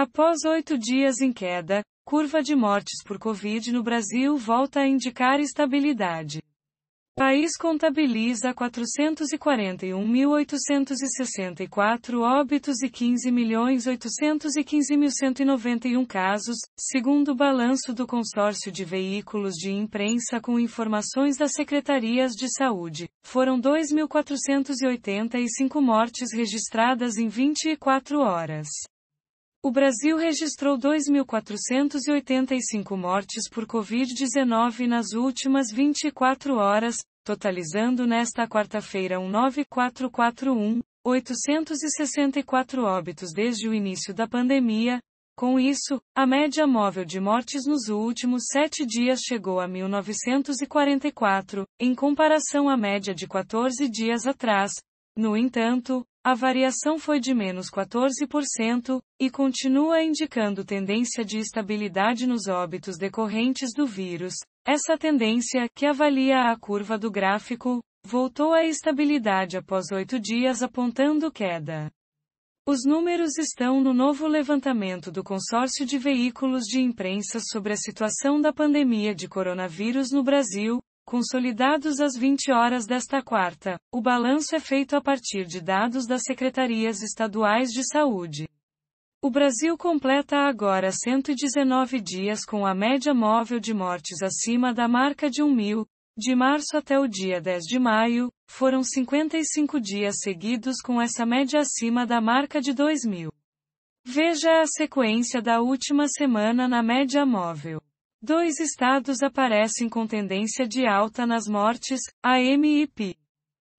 Após oito dias em queda, curva de mortes por Covid no Brasil volta a indicar estabilidade. País contabiliza 441.864 óbitos e 15.815.191 casos, segundo o balanço do consórcio de veículos de imprensa com informações das secretarias de saúde. Foram 2.485 mortes registradas em 24 horas. O Brasil registrou 2.485 mortes por Covid-19 nas últimas 24 horas, totalizando nesta quarta-feira um 9441, 864 óbitos desde o início da pandemia. Com isso, a média móvel de mortes nos últimos sete dias chegou a 1.944, em comparação à média de 14 dias atrás. No entanto, a variação foi de menos 14%, e continua indicando tendência de estabilidade nos óbitos decorrentes do vírus. Essa tendência, que avalia a curva do gráfico, voltou à estabilidade após oito dias apontando queda. Os números estão no novo levantamento do consórcio de veículos de imprensa sobre a situação da pandemia de coronavírus no Brasil, Consolidados às 20 horas desta quarta, o balanço é feito a partir de dados das secretarias estaduais de saúde. O Brasil completa agora 119 dias com a média móvel de mortes acima da marca de 1 mil. De março até o dia 10 de maio, foram 55 dias seguidos com essa média acima da marca de 2 mil. Veja a sequência da última semana na média móvel. Dois estados aparecem com tendência de alta nas mortes, A MIP,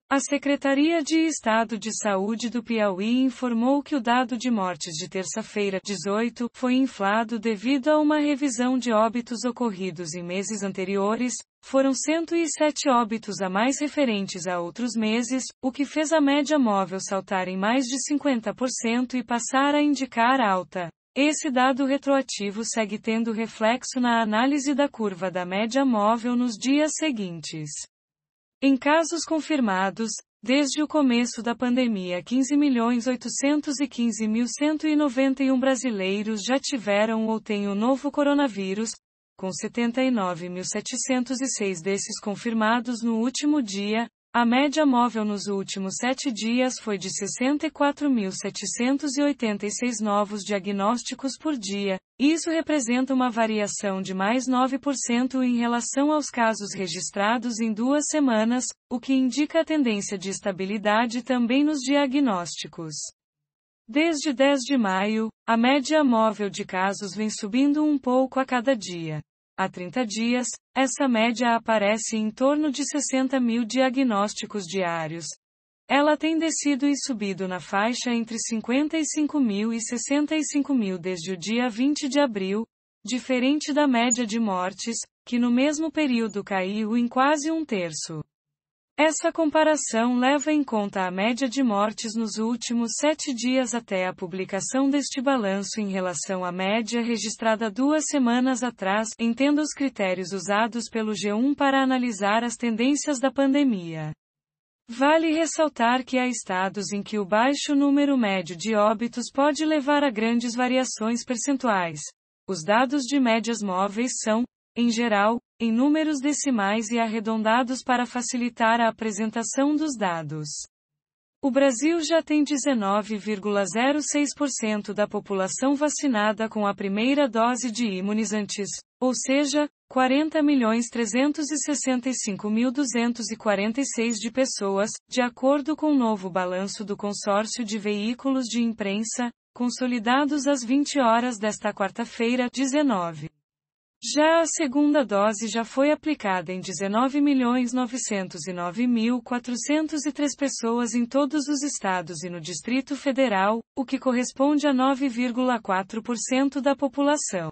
A Secretaria de Estado de Saúde do Piauí informou que o dado de mortes de terça-feira, 18, foi inflado devido a uma revisão de óbitos ocorridos em meses anteriores, foram 107 óbitos a mais referentes a outros meses, o que fez a média móvel saltar em mais de 50% e passar a indicar alta. Esse dado retroativo segue tendo reflexo na análise da curva da média móvel nos dias seguintes. Em casos confirmados, desde o começo da pandemia 15.815.191 brasileiros já tiveram ou têm o novo coronavírus, com 79.706 desses confirmados no último dia, a média móvel nos últimos sete dias foi de 64.786 novos diagnósticos por dia, isso representa uma variação de mais 9% em relação aos casos registrados em duas semanas, o que indica a tendência de estabilidade também nos diagnósticos. Desde 10 de maio, a média móvel de casos vem subindo um pouco a cada dia. Há 30 dias, essa média aparece em torno de 60 mil diagnósticos diários. Ela tem descido e subido na faixa entre 55 mil e 65 mil desde o dia 20 de abril, diferente da média de mortes, que no mesmo período caiu em quase um terço. Essa comparação leva em conta a média de mortes nos últimos sete dias até a publicação deste balanço em relação à média registrada duas semanas atrás, entendo os critérios usados pelo G1 para analisar as tendências da pandemia. Vale ressaltar que há estados em que o baixo número médio de óbitos pode levar a grandes variações percentuais. Os dados de médias móveis são, em geral, em números decimais e arredondados para facilitar a apresentação dos dados. O Brasil já tem 19,06% da população vacinada com a primeira dose de imunizantes, ou seja, 40.365.246 de pessoas, de acordo com o novo balanço do consórcio de veículos de imprensa, consolidados às 20 horas desta quarta-feira, 19. Já a segunda dose já foi aplicada em 19.909.403 pessoas em todos os estados e no Distrito Federal, o que corresponde a 9,4% da população.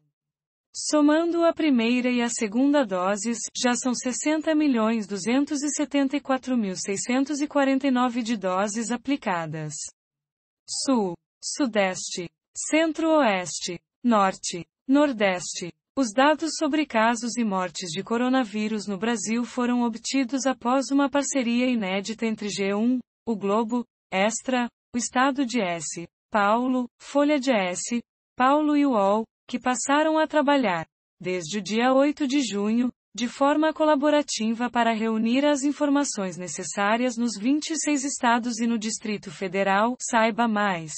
Somando a primeira e a segunda doses, já são 60.274.649 de doses aplicadas. Sul, Sudeste, Centro-Oeste, Norte, Nordeste, os dados sobre casos e mortes de coronavírus no Brasil foram obtidos após uma parceria inédita entre G1, o Globo, Extra, o Estado de S. Paulo, Folha de S. Paulo e UOL, que passaram a trabalhar, desde o dia 8 de junho, de forma colaborativa para reunir as informações necessárias nos 26 estados e no Distrito Federal. Saiba mais.